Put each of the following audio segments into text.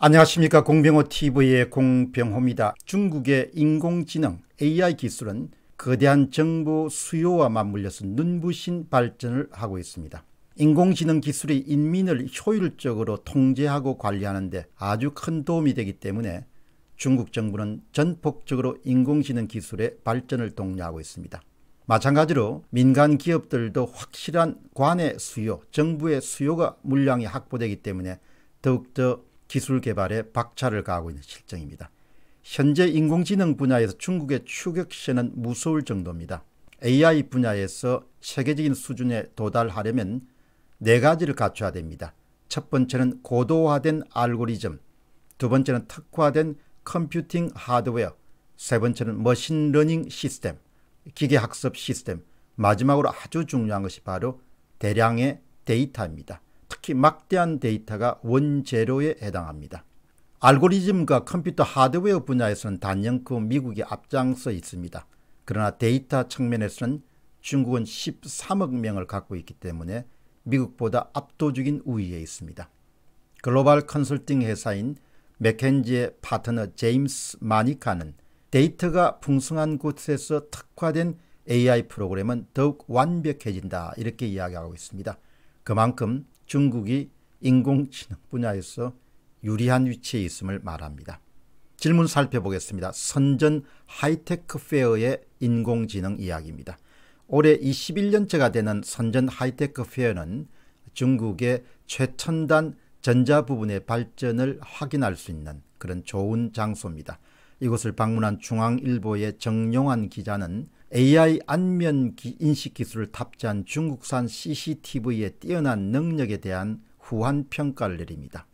안녕하십니까 공병호TV의 공병호입니다. 중국의 인공지능 AI 기술은 거대한 정보 수요와 맞물려서 눈부신 발전을 하고 있습니다. 인공지능 기술이 인민을 효율적으로 통제하고 관리하는 데 아주 큰 도움이 되기 때문에 중국 정부는 전폭적으로 인공지능 기술의 발전을 독려하고 있습니다. 마찬가지로 민간 기업들도 확실한 관의 수요, 정부의 수요가 물량이 확보되기 때문에 더욱더 기술 개발에 박차를 가하고 있는 실정입니다. 현재 인공지능 분야에서 중국의 추격세는 무서울 정도입니다. AI 분야에서 세계적인 수준에 도달하려면 네 가지를 갖춰야 됩니다. 첫 번째는 고도화된 알고리즘, 두 번째는 특화된 컴퓨팅 하드웨어, 세 번째는 머신러닝 시스템, 기계학습 시스템, 마지막으로 아주 중요한 것이 바로 대량의 데이터입니다. 특히 막대한 데이터가 원재료에 해당합니다. 알고리즘과 컴퓨터 하드웨어 분야에서는 단연코 그 미국이 앞장서 있습니다. 그러나 데이터 측면에서는 중국은 13억 명을 갖고 있기 때문에 미국보다 압도적인 우위에 있습니다. 글로벌 컨설팅 회사인 맥켄지의 파트너 제임스 마니카는 데이터가 풍성한 곳에서 특화된 AI 프로그램은 더욱 완벽해진다 이렇게 이야기하고 있습니다. 그만큼 중국이 인공지능 분야에서 유리한 위치에 있음을 말합니다. 질문 살펴보겠습니다. 선전 하이테크 페어의 인공지능 이야기입니다. 올해 21년째가 되는 선전 하이테크 페어는 중국의 최첨단 전자 부분의 발전을 확인할 수 있는 그런 좋은 장소입니다. 이곳을 방문한 중앙일보의 정용환 기자는 AI 안면 인식 기술을 탑재한 중국산 CCTV의 뛰어난 능력에 대한 후한 평가를 내립니다.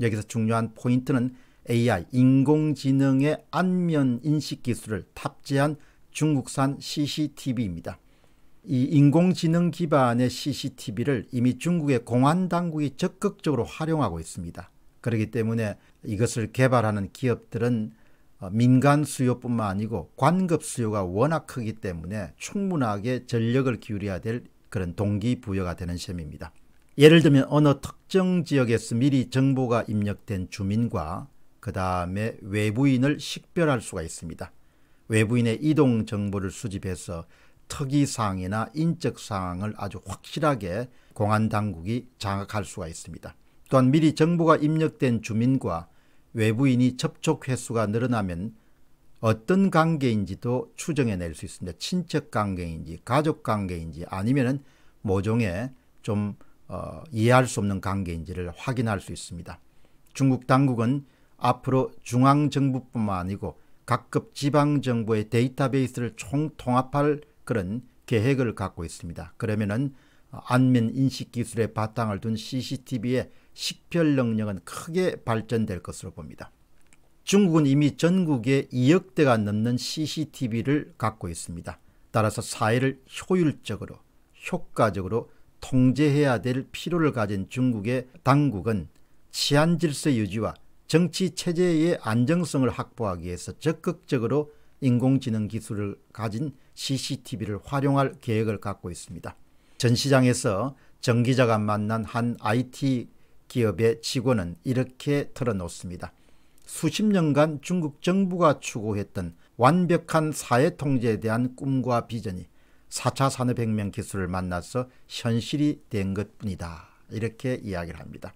여기서 중요한 포인트는 AI 인공지능의 안면 인식 기술을 탑재한 중국산 CCTV입니다. 이 인공지능 기반의 CCTV를 이미 중국의 공안 당국이 적극적으로 활용하고 있습니다. 그렇기 때문에 이것을 개발하는 기업들은 어, 민간 수요뿐만 아니고 관급 수요가 워낙 크기 때문에 충분하게 전력을 기울여야 될 그런 동기부여가 되는 셈입니다. 예를 들면 어느 특정 지역에서 미리 정보가 입력된 주민과 그 다음에 외부인을 식별할 수가 있습니다. 외부인의 이동 정보를 수집해서 특이사항이나 인적사항을 아주 확실하게 공안당국이 장악할 수가 있습니다. 또한 미리 정보가 입력된 주민과 외부인이 접촉 횟수가 늘어나면 어떤 관계인지도 추정해낼 수 있습니다. 친척 관계인지 가족 관계인지 아니면은 모종의 좀 어, 이해할 수 없는 관계인지를 확인할 수 있습니다. 중국 당국은 앞으로 중앙정부뿐만 아니고 각급 지방정부의 데이터베이스를 총통합할 그런 계획을 갖고 있습니다. 그러면은 안면 인식 기술의 바탕을 둔 CCTV의 식별 능력은 크게 발전될 것으로 봅니다. 중국은 이미 전국에 2억 대가 넘는 CCTV를 갖고 있습니다. 따라서 사회를 효율적으로 효과적으로 통제해야 될 필요를 가진 중국의 당국은 치안 질서 유지와 정치 체제의 안정성을 확보하기 위해서 적극적으로 인공지능 기술을 가진 CCTV를 활용할 계획을 갖고 있습니다. 전시장에서 정 기자가 만난 한 IT 기업의 직원은 이렇게 털어놓습니다. 수십 년간 중국 정부가 추구했던 완벽한 사회통제에 대한 꿈과 비전이 4차 산업혁명 기술을 만나서 현실이 된 것뿐이다. 이렇게 이야기를 합니다.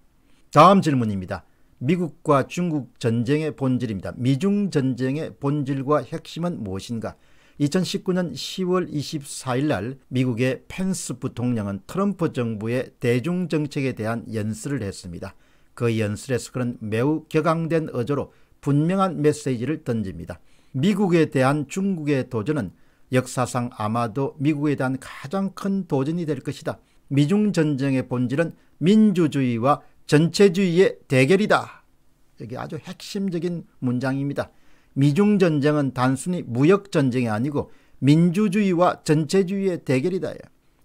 다음 질문입니다. 미국과 중국 전쟁의 본질입니다. 미중 전쟁의 본질과 핵심은 무엇인가? 2019년 10월 24일 날 미국의 펜스 부통령은 트럼프 정부의 대중정책에 대한 연설을 했습니다. 그 연설에서 그는 매우 격앙된 어조로 분명한 메시지를 던집니다. 미국에 대한 중국의 도전은 역사상 아마도 미국에 대한 가장 큰 도전이 될 것이다. 미중 전쟁의 본질은 민주주의와 전체주의의 대결이다. 여기 아주 핵심적인 문장입니다. 미중 전쟁은 단순히 무역 전쟁이 아니고 민주주의와 전체주의의 대결이다.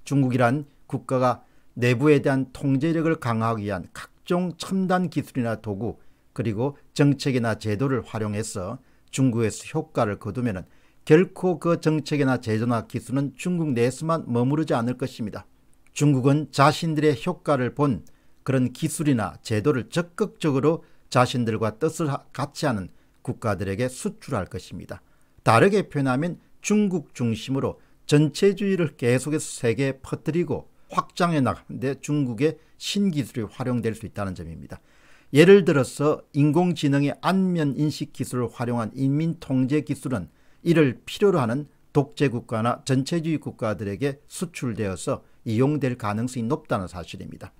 중국이란 국가가 내부에 대한 통제력을 강화하기 위한 각종 첨단 기술이나 도구 그리고 정책이나 제도를 활용해서 중국에서 효과를 거두면 결코 그 정책이나 제도나 기술은 중국 내에서만 머무르지 않을 것입니다. 중국은 자신들의 효과를 본 그런 기술이나 제도를 적극적으로 자신들과 뜻을 같이 하는 국가들에게 수출할 것입니다. 다르게 표현하면 중국 중심으로 전체주의를 계속해서 세계에 퍼뜨리고 확장해 나가는데 중국의 신기술이 활용될 수 있다는 점입니다. 예를 들어서 인공지능의 안면 인식 기술을 활용한 인민통제 기술은 이를 필요로 하는 독재국가나 전체주의 국가들에게 수출되어서 이용될 가능성이 높다는 사실입니다.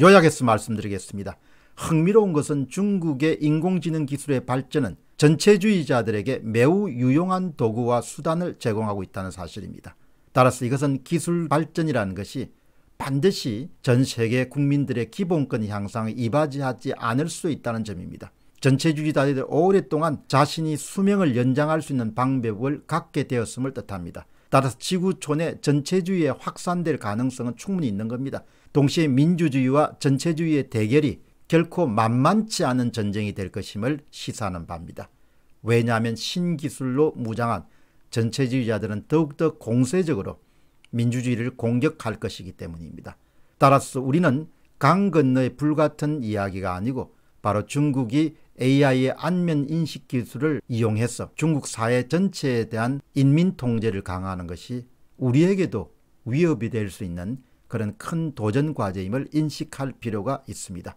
요약해서 말씀드리겠습니다. 흥미로운 것은 중국의 인공지능 기술의 발전은 전체주의자들에게 매우 유용한 도구와 수단을 제공하고 있다는 사실입니다. 따라서 이것은 기술 발전이라는 것이 반드시 전 세계 국민들의 기본권 향상에 이바지하지 않을 수 있다는 점입니다. 전체주의자들 오랫동안 자신이 수명을 연장할 수 있는 방법을 갖게 되었음을 뜻합니다. 따라서 지구촌의 전체주의에 확산될 가능성은 충분히 있는 겁니다. 동시에 민주주의와 전체주의의 대결이 결코 만만치 않은 전쟁이 될 것임을 시사하는 바입니다. 왜냐하면 신기술로 무장한 전체주의자들은 더욱더 공세적으로 민주주의를 공격할 것이기 때문입니다. 따라서 우리는 강 건너의 불같은 이야기가 아니고 바로 중국이 AI의 안면 인식 기술을 이용해서 중국 사회 전체에 대한 인민 통제를 강화하는 것이 우리에게도 위협이 될 수 있는 그런 큰 도전 과제임을 인식할 필요가 있습니다.